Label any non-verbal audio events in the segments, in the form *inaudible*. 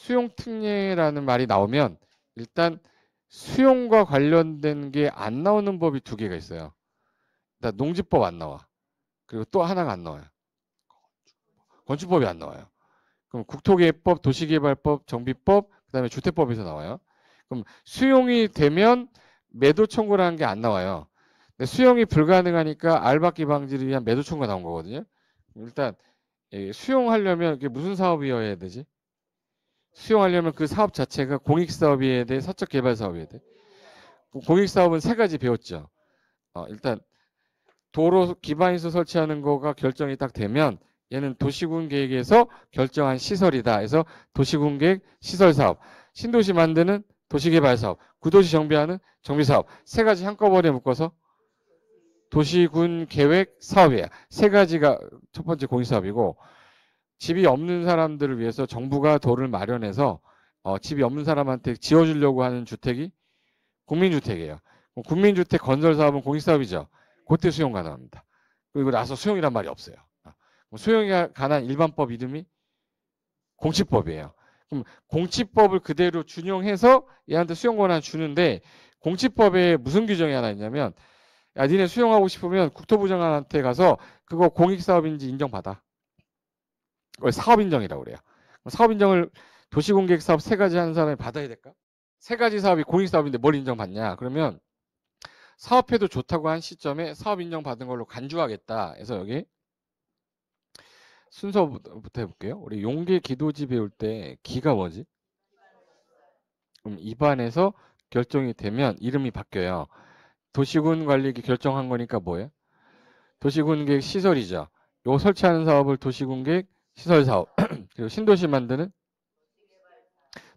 수용특례라는 말이 나오면 일단 수용과 관련된 게 안 나오는 법이 두 개가 있어요. 일단 그러니까 농지법 안 나와. 그리고 또 하나가 안 나와요. 건축법이 안 나와요. 그럼 국토계획법 도시개발법, 정비법, 그다음에 주택법에서 나와요. 그럼 수용이 되면 매도 청구라는 게 안 나와요. 수용이 불가능하니까 알바기 방지를 위한 매도 청구가 나온 거거든요. 일단 수용하려면 이게 무슨 사업이어야 되지? 수용하려면 그 사업 자체가 공익사업이어야 돼, 사적 개발 사업이어야 돼. 공익사업은 세 가지 배웠죠. 어, 일단 도로 기반시설 설치하는 거가 결정이 딱 되면 얘는 도시군 계획에서 결정한 시설이다. 해서 도시군 계획 시설 사업, 신도시 만드는 도시개발 사업, 구도시 정비하는 정비 사업 세 가지 한꺼번에 묶어서 도시군 계획 사업이야. 세 가지가 첫 번째 공익 사업이고 집이 없는 사람들을 위해서 정부가 도를 마련해서 어, 집이 없는 사람한테 지어주려고 하는 주택이 국민주택이에요. 국민주택 건설 사업은 공익사업이죠. 고때 수용 가능합니다. 그리고 나서 수용이란 말이 없어요. 어, 수용이 가능한 일반법 이름이 공치법이에요. 그럼 공치법을 그대로 준용해서 얘한테 수용 권한 주는데 공치법에 무슨 규정이 하나 있냐면 야 니네 수용하고 싶으면 국토부장관한테 가서 그거 공익사업인지 인정받아. 그걸 사업 인정이라고 그래요. 사업 인정을 도시공객 사업 세 가지 하는 사람이 받아야 될까? 세 가지 사업이 공익 사업인데 뭘 인정받냐? 그러면 사업해도 좋다고 한 시점에 사업 인정받은 걸로 간주하겠다. 그래서 여기 순서부터 해볼게요. 우리 용계 기도지 배울 때 기가 뭐지? 그럼 입안에서 결정이 되면 이름이 바뀌어요. 도시군 관리기 결정한 거니까 뭐예요? 도시군 계획 시설이죠. 요 설치하는 사업을 도시군 계획 시설 사업 *clears throat* 그리고 신도시 만드는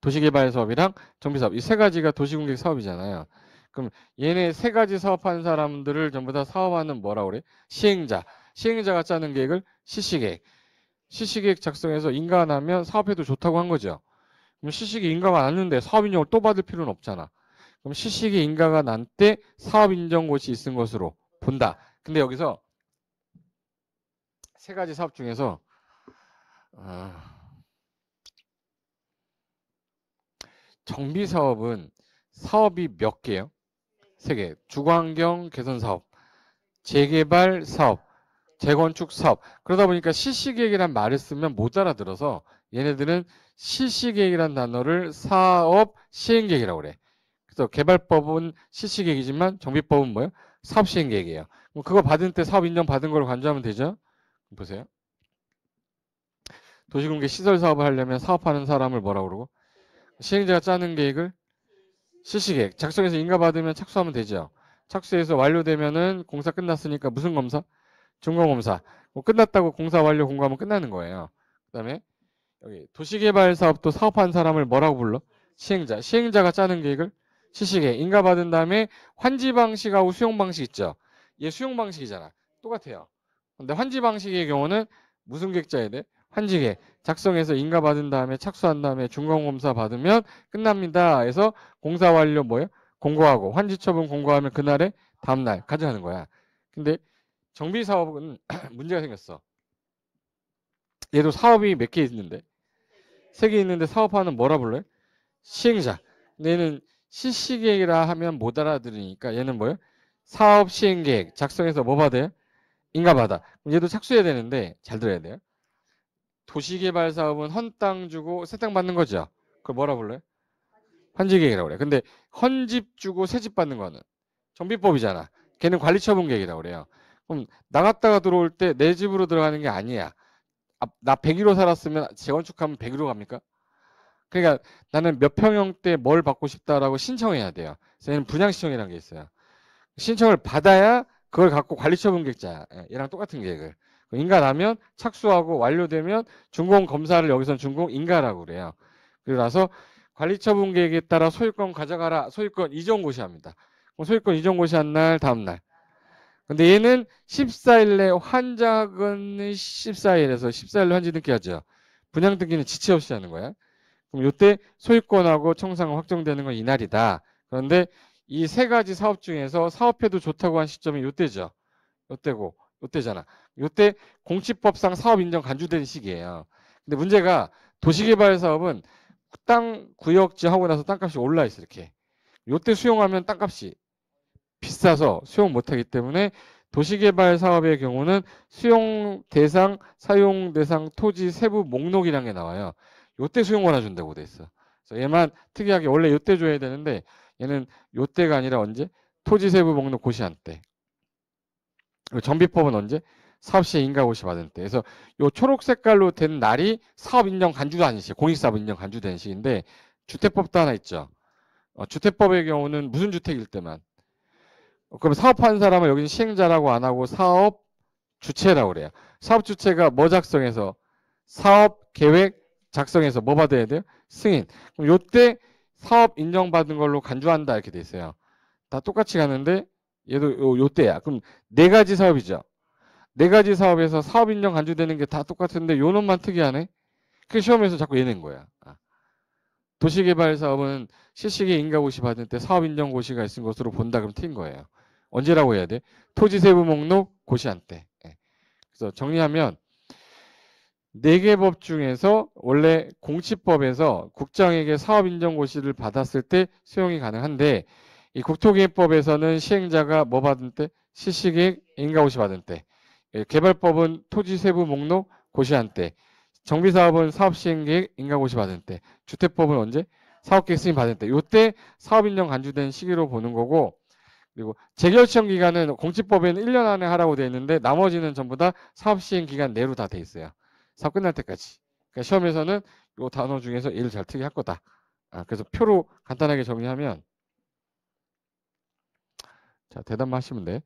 도시개발 사업이랑 정비사업 이 세 가지가 도시공격 사업이잖아요. 그럼 얘네 세 가지 사업하는 사람들을 전부 다 사업하는 뭐라 고 그래? 시행자. 시행자가 짜는 계획을 실시계획. 실시계획 작성해서 인가하면 사업해도 좋다고 한 거죠. 그럼 실시계 인가가 났는데 사업인정을 또 받을 필요는 없잖아. 그럼 시시계 인가가 난 때 사업인정고시 있은 것으로 본다. 근데 여기서 세 가지 사업 중에서 아. 정비 사업은 사업이 몇 개요? 세 개. 주거환경 개선 사업, 재개발 사업, 재건축 사업. 그러다 보니까 실시계획이란 말을 쓰면 못 알아들어서 얘네들은 실시계획이란 단어를 사업 시행계획이라고 그래. 그래서 개발법은 실시계획이지만 정비법은 뭐예요? 사업 시행계획이에요. 그거 받은 때 사업 인정 받은 걸 간주하면 되죠? 보세요. 도시공개 시설 사업을 하려면 사업하는 사람을 뭐라 고 그러고 시행자가 짜는 계획을 실시계획 작성해서 인가받으면 착수하면 되죠. 착수해서 완료되면은 공사 끝났으니까 무슨 검사? 중간검사. 뭐 끝났다고 공사 완료 공고하면 끝나는 거예요. 그다음에 여기 도시개발 사업도 사업한 사람을 뭐라고 불러? 시행자. 시행자가 짜는 계획을 실시계획 인가받은 다음에 환지 방식하고 수용 방식 있죠. 얘 수용 방식이잖아. 똑같아요. 근데 환지 방식의 경우는 무슨 계획 짜야 돼? 한지게 작성해서 인가 받은 다음에 착수한 다음에 중간검사 받으면 끝납니다. 해서 공사 완료 뭐예요? 공고하고 환지 처분 공고하면 그날에 다음날 가져 가는 거야. 근데 정비 사업은 *clears throat* 문제가 생겼어. 얘도 사업이 몇 개 있는데 세 개 있는데 사업하는 뭐라 불러요? 시행자. 얘는 실시계획이라 하면 못 알아들으니까 얘는 뭐예요? 사업 시행계획 작성해서 뭐 받아요? 인가받아. 얘도 착수해야 되는데 잘 들어야 돼요. 도시개발 사업은 헌땅 주고 새 땅 받는 거죠. 그걸 뭐라 불러요? 환지계획이라고 그래. 근데 헌집 주고 새집 받는 거는 정비법이잖아. 걔는 관리처분 계획이라고 그래요. 그럼 나갔다가 들어올 때 내 집으로 들어가는 게 아니야. 아, 나 101호 살았으면 재건축하면 101호 갑니까? 그러니까 나는 몇 평형 때 뭘 받고 싶다라고 신청해야 돼요. 그래서 분양신청이라는 게 있어요. 신청을 받아야 그걸 갖고 관리처분 계획자랑 예, 똑같은 계획을 그 인가라면 착수하고 완료되면 준공 검사를 여기서 준공 인가라고 그래요. 그래서 관리처분 계획에 따라 소유권 가져가라 소유권 이전 고시합니다. 소유권 이전 고시한 날 다음 날. 근데 얘는 14일 내 환자은 14일에서 14일로 환지 등기하죠. 분양 등기는 지체 없이 하는 거야. 그럼 이때 소유권하고 청산 확정되는 건 이날이다. 그런데 이 세 가지 사업 중에서 사업해도 좋다고 한 시점이 이때죠. 이때고 이때잖아. 이때 공시법상 사업 인정 간주된 시기예요. 근데 문제가 도시개발 사업은 땅 구역지 하고 나서 땅값이 올라 있어 이렇게. 이때 수용하면 땅값이 비싸서 수용 못하기 때문에 도시개발 사업의 경우는 수용 대상, 사용 대상, 토지 세부 목록이란 게 나와요. 이때 수용 권화 준다고 돼 있어. 그래서 얘만 특이하게 원래 이때 줘야 되는데 얘는 이때가 아니라 언제? 토지 세부 목록 고시한 때. 정비법은 언제? 사업시에 인가고시 받을 때. 그래서 요 초록 색깔로 된 날이 사업 인정 간주된 시, 공익사업 인정 간주된 시인데 주택법도 하나 있죠. 어, 주택법의 경우는 무슨 주택일 때만. 어, 그럼 사업하는 사람은 여기는 시행자라고 안 하고 사업 주체라고 그래요. 사업 주체가 뭐 작성해서 사업 계획 작성해서 뭐 받아야 돼요? 승인. 그럼 요때 사업 인정받은 걸로 간주한다 이렇게 돼 있어요. 다 똑같이 가는데 얘도 요, 때야 그럼 네 가지 사업이죠. 네 가지 사업에서 사업 인년 간주되는 게 다 똑같은데 요 놈만 특이하네. 그 시험에서 자꾸 얘는 거야. 아. 도시개발 사업은 실시계 인가고시 받을 때 사업 인정고시가 있은 것으로 본다 그럼 틀린 거예요. 언제라고 해야 돼? 토지세부 목록 고시한 때. 예. 그래서 정리하면 네 개 법 중에서 원래 공치법에서 국장에게 사업 인정고시를 받았을 때 수용이 가능한데 이 국토기획법에서는 시행자가 뭐 받은 때? 실시계 인가고시 받은 때 예, 개발법은 토지 세부 목록 고시한 때, 정비사업은 사업시행계획 인가고시 받은 때, 주택법은 언제? 사업계획 승인 받은 때, 요때 사업인정 간주된 시기로 보는 거고, 그리고 재결시험 기간은 공지법에는 1년 안에 하라고 되어 있는데 나머지는 전부 다 사업시행 기간 내로 다돼 있어요. 사업 끝날 때까지. 그러니까 시험에서는 요 단어 중에서 얘를 잘 특이할 거다. 아, 그래서 표로 간단하게 정리하면 자 대답만 하시면 돼.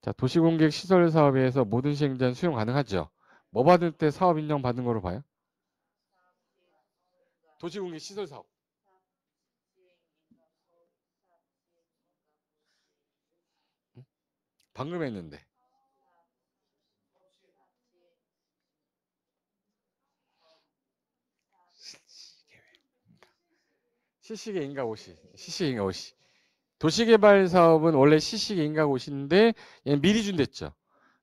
자, 도시공객 시설 사업에서 모든 시행자는 수용 가능하죠. 뭐 받을 때 사업 인정 받는 거로 봐요? 도시공객 시설 사업. 방금 했는데. 시시계인가 오시. 시시계인가 오시. 도시개발 사업은 원래 시식 인가고시인데 미리 준댔죠.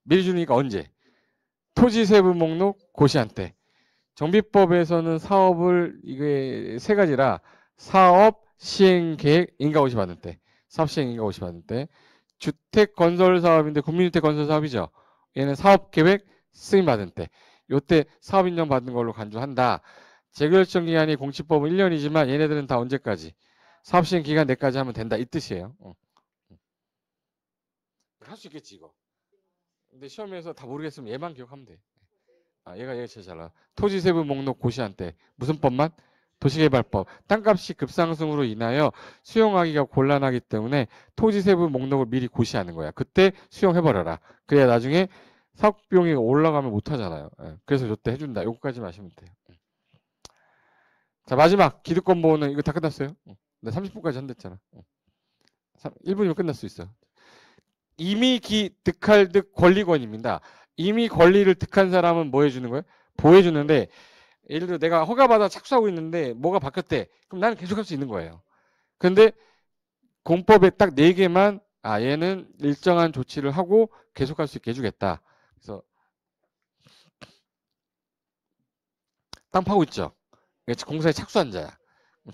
미리 주니까 언제? 토지 세부 목록 고시한 때. 정비법에서는 사업을 이게 세 가지라 사업 시행 계획 인가고시 받을 때, 사업 시행 인가고시 받을 때, 주택 건설 사업인데 국민주택 건설 사업이죠. 얘는 사업 계획 승인 받은 때, 요 때 사업 인정 받은 걸로 간주한다. 재결정 기한이 공시법은 1년이지만 얘네들은 다 언제까지? 사업시행 기간 내까지 하면 된다 이 뜻이에요. 어. 음. 할수 있겠지 이거. 근데 시험에서 다 모르겠으면 얘만 기억하면 돼. 아, 얘가 얘가 제일 잘 알아. 토지세부 목록 고시한 때 무슨 법만? 도시개발법. 땅값이 급상승으로 인하여 수용하기가 곤란하기 때문에 토지세부 목록을 미리 고시하는 거야. 그때 수용해버려라. 그래야 나중에 사업비용이 올라가면 못하잖아요. 예. 그래서 저때 해준다. 요거까지 마시면 돼요. 음. 자 마지막 기득권 보호는 이거 다 끝났어요. 음. 나 30분까지 한댔잖아. 1분이면 어. 끝날 수 있어. 이미 기 득할 득 권리권입니다. 이미 권리를 득한 사람은 뭐 해주는 거예요? 보여주는데 예를 들어 내가 허가받아 착수하고 있는데 뭐가 바뀌었대. 그럼 나는 계속 할수 있는 거예요. 근데 공법에 딱4 개만 아 얘는 일정한 조치를 하고 계속 할수 있게 해주겠다. 그래서 땅 파고 있죠. 공사에 착수한 자야.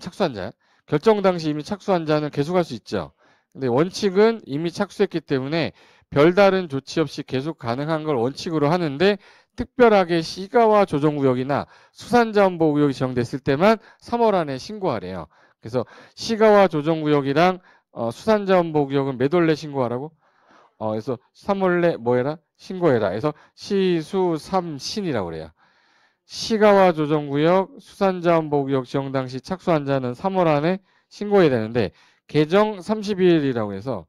착수한 자야. 결정 당시 이미 착수한 자는 계속할 수 있죠. 근데 원칙은 이미 착수했기 때문에 별다른 조치 없이 계속 가능한 걸 원칙으로 하는데 특별하게 시가와 조정구역이나 수산자원보호구역이 지정됐을 때만 3월 안에 신고하래요. 그래서 시가와 조정구역이랑 어, 수산자원보호구역은 몇 월 내 신고하라고? 어, 그래서 3월내 뭐해라? 신고해라. 그래서 시수삼신이라고 그래요. 시가와 조정구역, 수산자원보호구역 지정 당시 착수한 자는 3월 안에 신고해야 되는데 개정 30일이라고 해서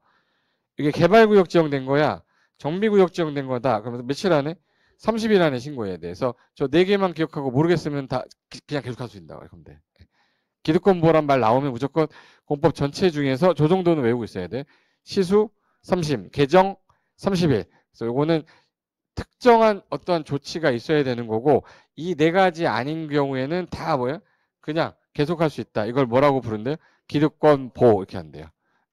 이게 개발구역 지정된 거야. 정비구역 지정된 거다. 그러면서 며칠 안에 30일 안에 신고해야 돼. 서저 네 개만 기억하고 모르겠으면 다 그냥 계속 할 수 있다고 그러면 기득권 보호란 말 나오면 무조건 공법 전체 중에서 저 정도는 외우고 있어야 돼. 시수 30, 개정 30일. 그래서 요거는 특정한 어떠한 조치가 있어야 되는 거고 이 네 가지 아닌 경우에는 다 뭐예요? 그냥 계속할 수 있다. 이걸 뭐라고 부른대요? 기득권 보호 이렇게 한대요.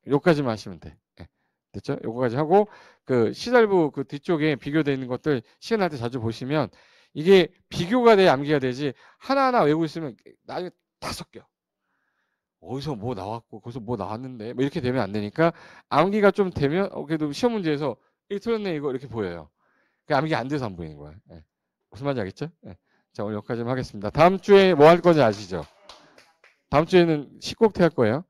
요까지만 하시면 돼. 네. 됐죠? 요거까지 하고 그시설부그 그 뒤쪽에 비교되어 있는 것들 시연할 때 자주 보시면 이게 비교가 돼야 암기가 되지 하나하나 외우고 있으면 나중에 다 섞여. 어디서 뭐 나왔고 거기서 뭐 나왔는데 뭐 이렇게 되면 안 되니까 암기가 좀 되면 어, 그래도 시험 문제에서 이 틀렸네 이거 이렇게 보여요. 그러니이안 돼서 안 보이는 거야. 예. 무슨 말인지 알겠죠? 예. 자, 오늘 여기까지 하겠습니다. 다음 주에 뭐 할 건지 아시죠? 다음 주에는 1 시곡 태할 거예요.